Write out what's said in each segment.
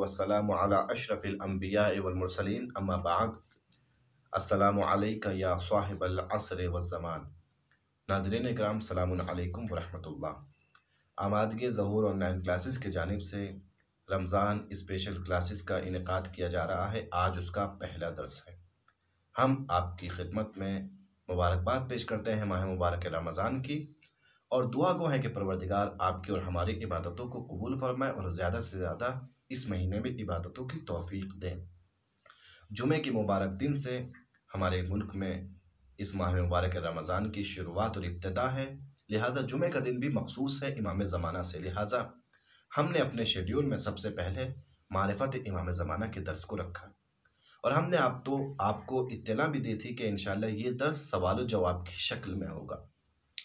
वसलाम अशरफ़िल अम्बिया वलमरसलिन अम्माबाग असलकम या साहिबलसर वज़मान नाजरीन कराम सलामकुम वरहमल आमादगी जहूर ऑनलाइन क्लासेस की जानब से रमज़ान स्पेशल क्लासेस का इनका किया जा रहा है आज उसका पहला दर्स है हम आपकी खिदमत में मुबारकबाद पेश करते हैं माह मुबारक रमज़ान की और दुआ गो है कि परवरदिगार आपकी और हमारी इबादतों को कबूल फरमाए और ज़्यादा से ज़्यादा इस महीने में इबादतों की तोफ़ी दें जुमे के मुबारक दिन से हमारे मुल्क में इस माह मुबारक रमज़ान की शुरुआत और इब्तदा है लिहाजा जुमे का दिन भी मखसूस है इमाम ज़माना से लिहाजा हमने अपने शेड्यूल में सबसे पहले मारफत इमाम ज़माना के दर्स को रखा और हमने आप तो आपको इत्तला भी दी थी कि इन ये दर्स सवाल जवाब की शक्ल में होगा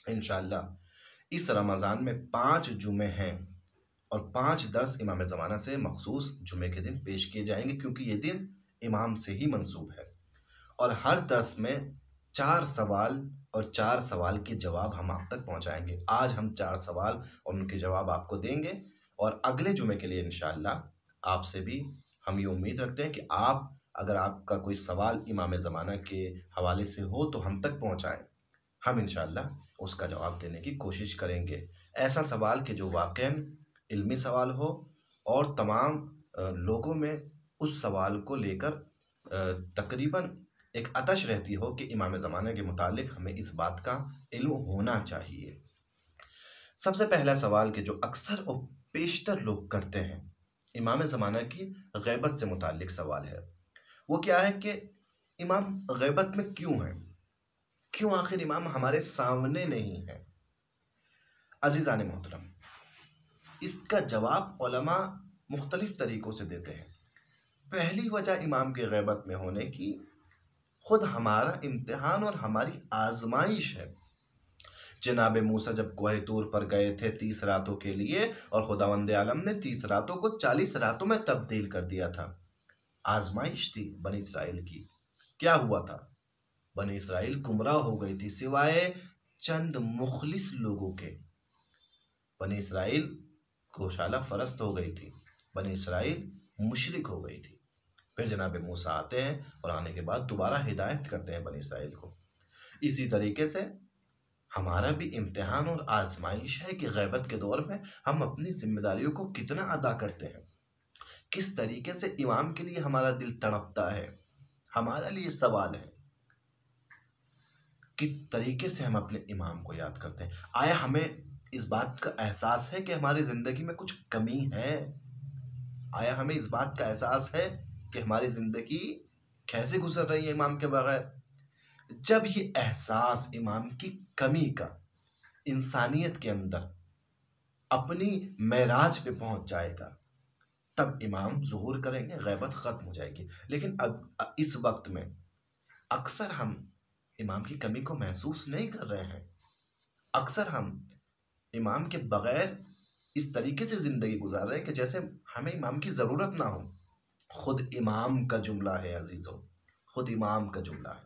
इन इस रमज़ान में पाँच जुमे हैं और पाँच दर्स इमाम ज़माना से मखसूस जुमे के दिन पेश किए जाएंगे क्योंकि ये दिन इमाम से ही मंसूब है और हर दर्स में चार सवाल और चार सवाल के जवाब हम आप तक पहुंचाएंगे आज हम चार सवाल और उनके जवाब आपको देंगे और अगले जुमे के लिए इन आपसे भी हम ये उम्मीद रखते हैं कि आप अगर आपका कोई सवाल इमाम ज़माना के हवाले से हो तो हम तक पहुँचाएँ हम इन उसका जवाब देने की कोशिश करेंगे ऐसा सवाल कि जो वाक़ इल्मी सवाल हो और तमाम लोगों में उस सवाल को लेकर तकरीबन एक अतश रहती हो कि इमाम ज़माना के मुतालिक हमें इस बात का इल्म होना चाहिए सबसे पहला सवाल कि जो अक्सर और पेशतर लोग करते हैं इमाम ज़माना की गैबत से मुतल सवाल है वो क्या है कि इमाम गैबत में क्यों है क्यों आखिर इमाम हमारे सामने नहीं है ने मोहतरम इसका जवाब मुख्तलिफ़ तरीक़ों से देते हैं पहली वजह इमाम के गैबत में होने की ख़ुद हमारा इम्तहान और हमारी आजमाइश है जनाब मूसा जब कोह तूर पर गए थे तीस रातों के लिए और खुदावंद आलम ने तीस रातों को चालीस रातों में तब्दील कर दिया था आजमाइश थी बन इसराइल की क्या हुआ था बन इसराइल गुमराह हो गई थी सिवाय चंद मुखलिस लोगों के बन इसराइल गौशाला फरस्त हो गई थी बनी इसराइल मुशरक हो गई थी फिर जनाब मूसा आते हैं और आने के बाद दोबारा हिदायत करते हैं बनी इसराइल को इसी तरीके से हमारा भी इम्तहान और आजमाइश है कि गैबत के दौर में हम अपनी जिम्मेदारियों को कितना अदा करते हैं किस तरीके से इमाम के लिए हमारा दिल तड़पता है हमारे लिए सवाल है किस तरीके से हम अपने इमाम को याद करते हैं आया हमें इस बात का एहसास है कि हमारी ज़िंदगी में कुछ कमी है आया हमें इस बात का एहसास है कि हमारी ज़िंदगी कैसे गुजर रही है इमाम के बगैर जब ये एहसास इमाम की कमी का इंसानियत के अंदर अपनी महराज पे पहुंच जाएगा तब इमाम जहूर करेंगे गैबत ख़त्म हो जाएगी लेकिन अब इस वक्त में अक्सर हम इमाम की कमी को महसूस नहीं कर रहे हैं अक्सर हम इमाम के बगैर इस तरीके से ज़िंदगी गुजार रहे हैं कि जैसे हमें इमाम की ज़रूरत ना हो खुद इमाम का जुमला है अजीज़ों खुद इमाम का जुमला है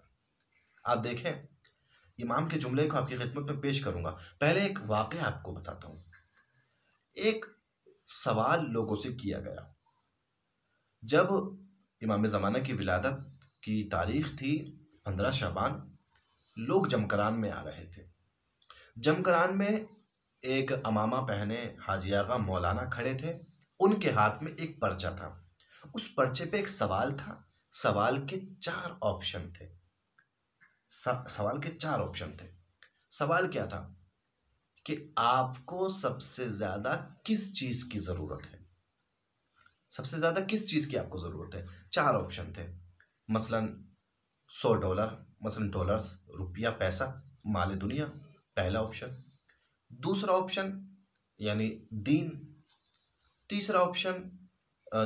आप देखें इमाम के जुमले को आपकी खिदमत में पेश करूंगा पहले एक वाक़ आपको बताता हूँ एक सवाल लोगों से किया गया जब इमाम ज़माना की विलादत की तारीख थी पंद्रह शाबान लोग जमकरान में आ रहे थे जमकरान में एक अमामा पहने हाजियागा मौलाना खड़े थे उनके हाथ में एक पर्चा था उस पर्चे पे एक सवाल था सवाल के चार ऑप्शन थे सवाल के चार ऑप्शन थे सवाल क्या था कि आपको सबसे ज़्यादा किस चीज़ की ज़रूरत है सबसे ज़्यादा किस चीज़ की आपको ज़रूरत है चार ऑप्शन थे मसलन सौ डॉलर मसलन डॉलर्स रुपया पैसा माल दुनिया पहला ऑप्शन दूसरा ऑप्शन यानी दीन तीसरा ऑप्शन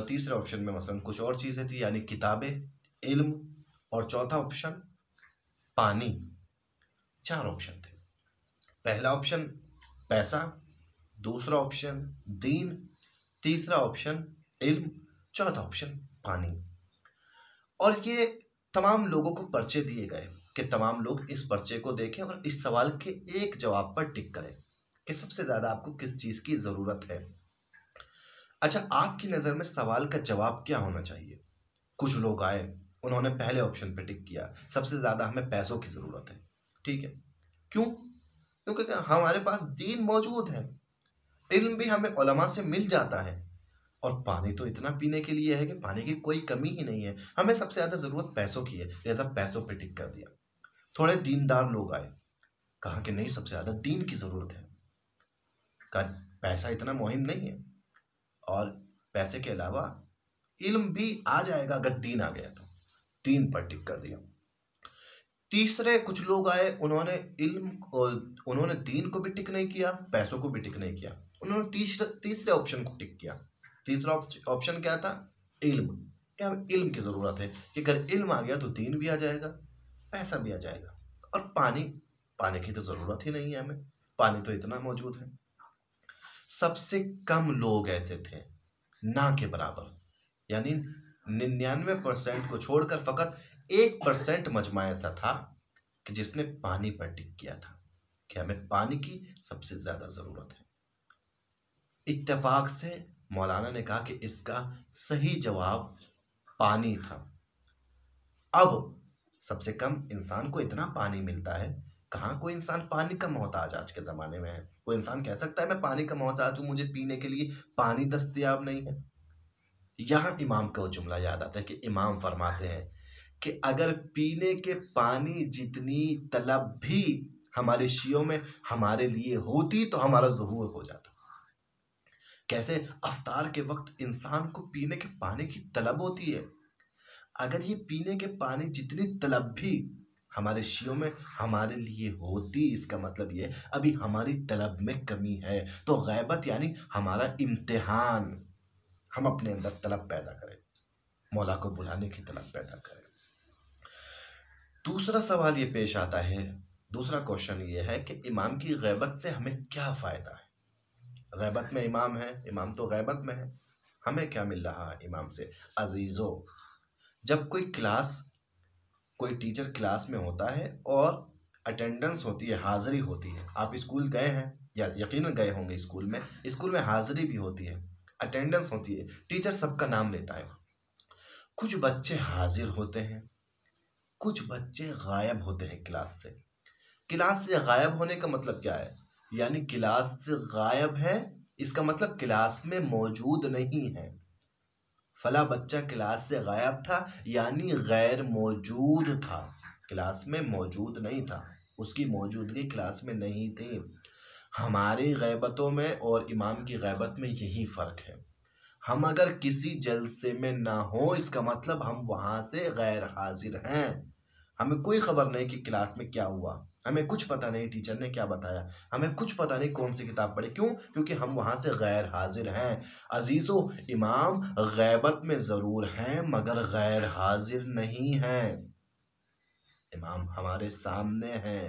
तीसरे ऑप्शन में मसलन कुछ और चीज़ें थी यानी किताबें इल्म और चौथा ऑप्शन पानी चार ऑप्शन थे पहला ऑप्शन पैसा दूसरा ऑप्शन दीन तीसरा ऑप्शन इल्म चौथा ऑप्शन पानी और ये तमाम लोगों को पर्चे दिए गए कि तमाम लोग इस पर्चे को देखें और इस सवाल के एक जवाब पर टिक करें कि सबसे ज़्यादा आपको किस चीज़ की ज़रूरत है अच्छा आपकी नज़र में सवाल का जवाब क्या होना चाहिए कुछ लोग आए उन्होंने पहले ऑप्शन पे टिक किया सबसे ज़्यादा हमें पैसों की ज़रूरत है ठीक है क्यों क्योंकि हमारे पास दीन मौजूद है इल्म भी हमें उलमा से मिल जाता है और पानी तो इतना पीने के लिए है कि पानी की कोई कमी ही नहीं है हमें सबसे ज़्यादा ज़रूरत पैसों की है जैसा पैसों पर टिक कर दिया थोड़े दीनदार लोग आए कहा कि नहीं सबसे ज़्यादा दीन की ज़रूरत है का पैसा इतना मुहिम नहीं है और पैसे के अलावा इल्म भी आ जाएगा अगर दीन आ गया तो दीन पर टिक कर दिया तीसरे कुछ लोग आए उन्होंने इल्म उन्होंने दीन को भी टिक नहीं किया पैसों को भी टिक नहीं किया उन्होंने तीसरे तीसरे ऑप्शन को टिक किया तीसरा ऑप्शन क्या था इल्म क्या इल्म की ज़रूरत है कि अगर इल्म आ गया तो दीन भी आ जाएगा पैसा भी आ जाएगा और पानी पानी की तो ज़रूरत ही नहीं है हमें पानी तो इतना मौजूद है सबसे कम लोग ऐसे थे ना के बराबर यानी निन्यानवे परसेंट को छोड़कर फकत एक परसेंट मजमा ऐसा था कि जिसने पानी पर टिक किया था कि हमें पानी की सबसे ज़्यादा ज़रूरत है इत्तेफाक से मौलाना ने कहा कि इसका सही जवाब पानी था अब सबसे कम इंसान को इतना पानी मिलता है कहाँ कोई इंसान पानी का मोहताज आज के ज़माने में है कोई इंसान कह सकता है मैं पानी का मोहताज हूँ मुझे पीने के लिए पानी दस्तियाब नहीं है यहाँ इमाम का वो जुमला याद आता है कि इमाम फरमाते हैं कि अगर पीने के पानी जितनी तलब भी हमारे शियों में हमारे लिए होती तो हमारा जहूर हो जाता कैसे अफ्तार के वक्त इंसान को पीने के पानी की तलब होती है अगर ये पीने के पानी जितनी तलब भी हमारे शियों में हमारे लिए होती इसका मतलब ये अभी हमारी तलब में कमी है तो गैबत यानी हमारा इम्तिहान हम अपने अंदर तलब पैदा करें मौला को बुलाने की तलब पैदा करें दूसरा सवाल ये पेश आता है दूसरा क्वेश्चन ये है कि इमाम की गैबत से हमें क्या फ़ायदा है गैबत में इमाम है इमाम तो गैबत में है हमें क्या मिल रहा है इमाम से अजीज़ों जब कोई क्लास कोई टीचर क्लास में होता है और अटेंडेंस होती है हाज़िरी होती है आप स्कूल गए हैं या यकीन गए होंगे स्कूल में स्कूल में हाज़िरी भी होती है अटेंडेंस होती है टीचर सबका नाम लेता है कुछ बच्चे हाजिर होते हैं कुछ बच्चे गायब होते हैं क्लास से क्लास से गायब होने का मतलब क्या है यानी क्लास से गायब है इसका मतलब क्लास में मौजूद नहीं है फला बच्चा क्लास से गायब था यानी गैर मौजूद था क्लास में मौजूद नहीं था उसकी मौजूदगी क्लास में नहीं थी हमारी गैबतों में और इमाम की गैबत में यही फ़र्क है हम अगर किसी जलसे में ना हो इसका मतलब हम वहाँ से गैर हाजिर हैं हमें कोई खबर नहीं कि क्लास में क्या हुआ हमें कुछ पता नहीं टीचर ने क्या बताया हमें कुछ पता नहीं कौन सी किताब पढ़ी क्यों क्योंकि हम वहाँ से गैर हाजिर हैं अजीज़ो इमाम गैबत में ज़रूर हैं मगर गैर हाजिर नहीं हैं इमाम हमारे सामने हैं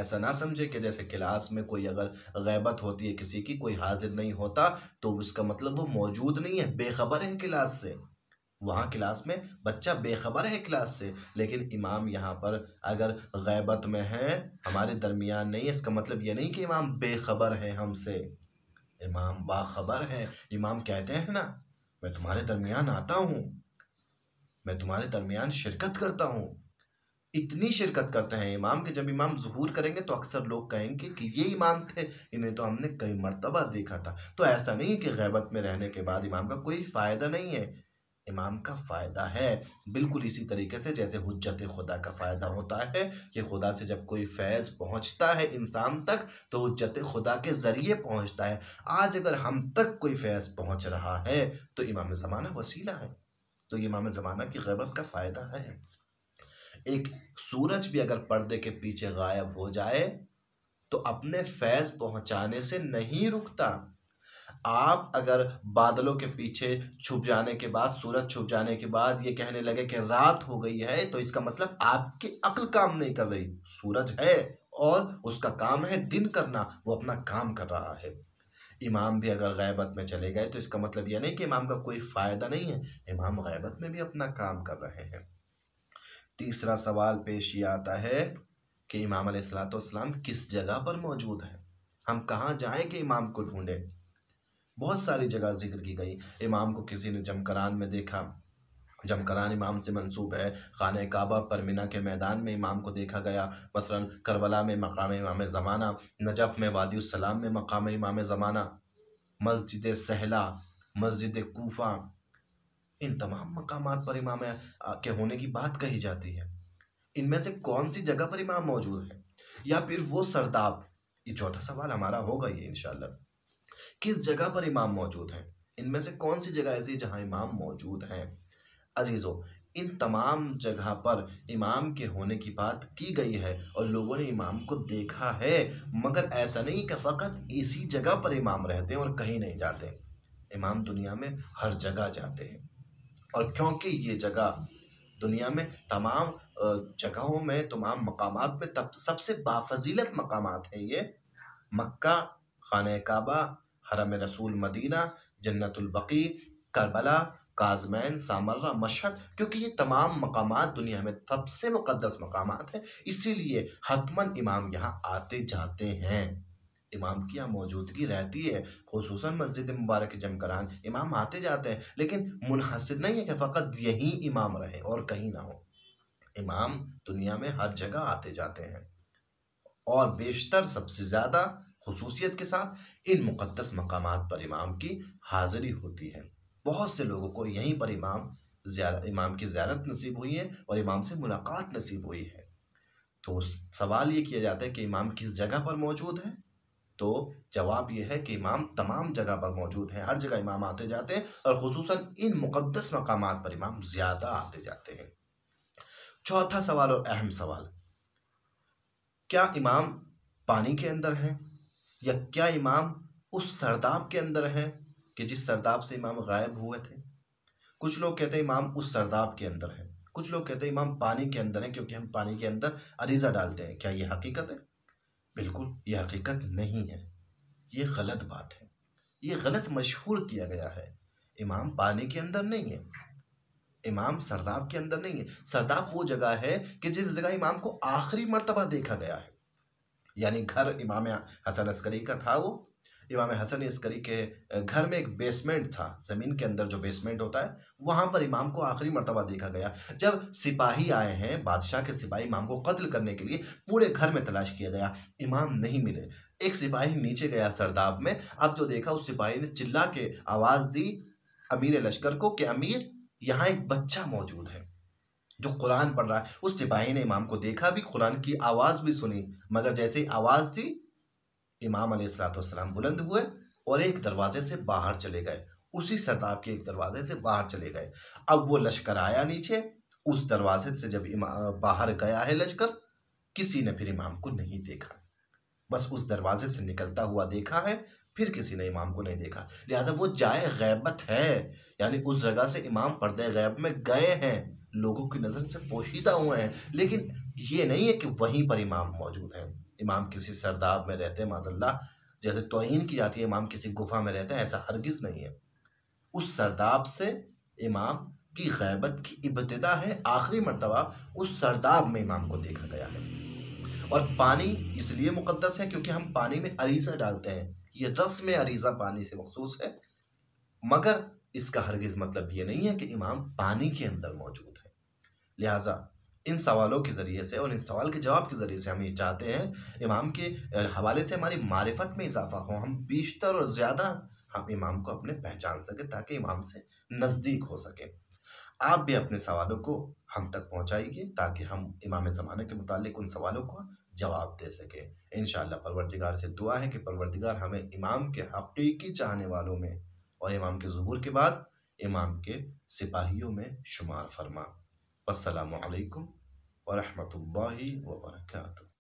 ऐसा ना समझे कि जैसे क्लास में कोई अगर गैबत होती है किसी की कोई हाजिर नहीं होता तो उसका मतलब वो मौजूद नहीं है बेखबर है क्लास से वहाँ क्लास में बच्चा बेखबर है क्लास से लेकिन इमाम यहाँ पर अगर गैबत में है हमारे दरमियान नहीं इसका मतलब ये नहीं कि इमाम बेखबर है हमसे इमाम बाखबर है इमाम कहते हैं ना मैं तुम्हारे दरमियान आता हूँ मैं तुम्हारे दरमियान शिरकत करता हूँ इतनी शिरकत करते हैं इमाम के जब इमाम जहूर करेंगे तो अक्सर लोग कहेंगे कि ये इमाम थे इन्हें तो हमने कई मरतबा देखा था तो ऐसा नहीं है कि गैबत में रहने के बाद इमाम का कोई फ़ायदा नहीं है इमाम का फ़ायदा है बिल्कुल इसी तरीके से जैसे हजत खुदा का फ़ायदा होता है कि खुदा से जब कोई फैज़ पहुंचता है इंसान तक तो हजत खुदा के ज़रिए पहुंचता है आज अगर हम तक कोई फैज़ पहुंच रहा है तो इमाम ज़माना वसीला है तो इमाम ज़माना की गबत का फ़ायदा है एक सूरज भी अगर पर्दे के पीछे गायब हो जाए तो अपने फैज़ पहुँचाने से नहीं रुकता आप अगर बादलों के पीछे छुप जाने के बाद सूरज छुप जाने के बाद ये कहने लगे कि रात हो गई है तो इसका मतलब आपकी अक्ल काम नहीं कर रही सूरज है और उसका काम है दिन करना वो अपना काम कर रहा है इमाम भी अगर गैबत में चले गए तो इसका मतलब यह नहीं कि इमाम का कोई फ़ायदा नहीं है इमाम गैबत में भी अपना काम कर रहे हैं तीसरा सवाल पेश ये आता है कि इमाम सलाम किस जगह पर मौजूद है हम कहाँ जाएं कि इमाम को ढूंढें बहुत सारी जगह जिक्र की गई इमाम को किसी ने जमकरान में देखा जमकरान इमाम से मंसूब है खान काबा पर मिना के मैदान में इमाम को देखा गया मसला करबला में मकाम इमाम ज़माना नजफ़ में वादी में मकाम इमाम ज़माना मस्जिद सहला मस्जिद कोफा इन तमाम मकाम पर इमाम के होने की बात कही जाती है इनमें से कौन सी जगह पर इमाम मौजूद है या फिर वो सरताब ये चौथा सवाल हमारा होगा ये इनशाला किस जगह पर इमाम मौजूद हैं इनमें से कौन सी जगह ऐसी जहाँ इमाम मौजूद हैं अजीज़ों इन तमाम जगह पर इमाम के होने की बात की गई है और लोगों ने इमाम को देखा है मगर ऐसा नहीं कि फ़कत इसी जगह पर इमाम रहते हैं और कहीं नहीं जाते इमाम दुनिया में हर जगह जाते हैं और क्योंकि ये जगह दुनिया में तमाम जगहों में तमाम मकाम में तब सबसे बाफजीलत मकाम है ये मक्का खान काबा हरम रसूल Medina Jannatul Baqi Karbala Kazmain Samarra Mashhad क्योंकि ये तमाम मकाम दुनिया में सबसे मुकदस मकाम हैं इसीलिए हतमन इमाम यहाँ आते जाते हैं इमाम की यहाँ मौजूदगी रहती है खसूस मस्जिद मुबारक जमकरान इमाम आते जाते हैं लेकिन मुनहसर नहीं है कि फ़कत यहीं इमाम रहे और कहीं ना हो इमाम दुनिया में हर जगह आते जाते हैं और बेशतर सबसे ज़्यादा खसूसियत के साथ इन मुक़दस मकाम पर इमाम की हाज़िरी होती है बहुत से लोगों को यहीं पर इमाम इमाम की ज्यारत नसीब हुई है और इमाम से मुलाकात नसीब हुई है तो सवाल ये किया जाता है कि इमाम किस जगह पर मौजूद है तो जवाब यह है कि इमाम तमाम जगह पर मौजूद हैं हर जगह इमाम आते जाते हैं और खसूस इन मुक़दस मकाम पर इमाम ज़्यादा आते जाते हैं चौथा सवाल और अहम सवाल क्या इमाम पानी के अंदर हैं या क्या इमाम उस सरदाब के अंदर है कि जिस सरदाब से इमाम गायब हुए थे कुछ लोग कहते हैं इमाम उस सरदाब के अंदर है कुछ लोग कहते हैं इमाम पानी के अंदर है क्योंकि हम पानी के अंदर अरीज़ा डालते हैं क्या ये हकीकत है बिल्कुल ये हकीकत नहीं है ये गलत बात है ये गलत मशहूर किया गया है इमाम पानी के अंदर नहीं है इमाम सरदाब के अंदर नहीं है सरदाब वो जगह है कि जिस जगह इमाम को आखिरी मरतबा देखा गया है यानी घर इमाम हसन अस्करी का था वो इमाम हसन अस्करी के घर में एक बेसमेंट था ज़मीन के अंदर जो बेसमेंट होता है वहाँ पर इमाम को आखिरी मरतबा देखा गया जब सिपाही आए हैं बादशाह के सिपाही इमाम को कत्ल करने के लिए पूरे घर में तलाश किया गया इमाम नहीं मिले एक सिपाही नीचे गया सरदाब में अब जो देखा उस सिपाही ने चिल्ला के आवाज़ दी अमीर लश्कर को कि अमीर यहाँ एक बच्चा मौजूद है जो कुरान पढ़ रहा है उस सिपाही ने इमाम को देखा भी कुरान की आवाज़ भी सुनी मगर जैसे आवाज़ थी इमाम अलैहिस्सलाम बुलंद हुए और एक दरवाजे से बाहर चले गए उसी शताब के एक दरवाजे से बाहर चले गए अब वो लश्कर आया नीचे उस दरवाजे से जब बाहर गया है लश्कर किसी ने फिर इमाम को नहीं देखा बस उस दरवाजे से निकलता हुआ देखा है फिर किसी ने इमाम को नहीं देखा लिहाजा वो जाए गैबत है यानी उस जगह से इमाम पर्दे गैब में गए हैं लोगों की नज़र से पोशीदा हुए हैं लेकिन ये नहीं है कि वहीं पर इमाम मौजूद हैं इमाम किसी सरदाब में रहते हैं माजल्ला जैसे तोहन की जाती है इमाम किसी गुफा में रहते हैं ऐसा हरगिज़ नहीं है उस सरदाब से इमाम की गैबत की इब्तदा है आखिरी मरतबा उस सरदाब में इमाम को देखा गया है और पानी इसलिए मुकदस है क्योंकि हम पानी में अरीज़ा डालते हैं ये रस में अरीज़ा पानी से मखसूस है मगर इसका हरगिज़ मतलब ये नहीं है कि इमाम पानी के अंदर मौजूद है लिहाजा इन सवालों के ज़रिए से और इन सवाल के जवाब के ज़रिए से हम ये चाहते हैं इमाम के हवाले से हमारी मारिफत में इजाफा हो हम बेशतर और ज़्यादा हम इमाम को अपने पहचान सकें ताकि इमाम से नज़दीक हो सके आप भी अपने सवालों को हम तक पहुँचाइए ताकि हम इमाम ज़माना के मुतालिक उन सवालों का जवाब दे सकें इन परवरदिगार से दुआ है कि परवरदिगार हमें इमाम के हकीकी चाहने वालों में और इमाम के जहूर के बाद इमाम के सिपाहियों में शुमार फरमा असलकम वरहमल वर्का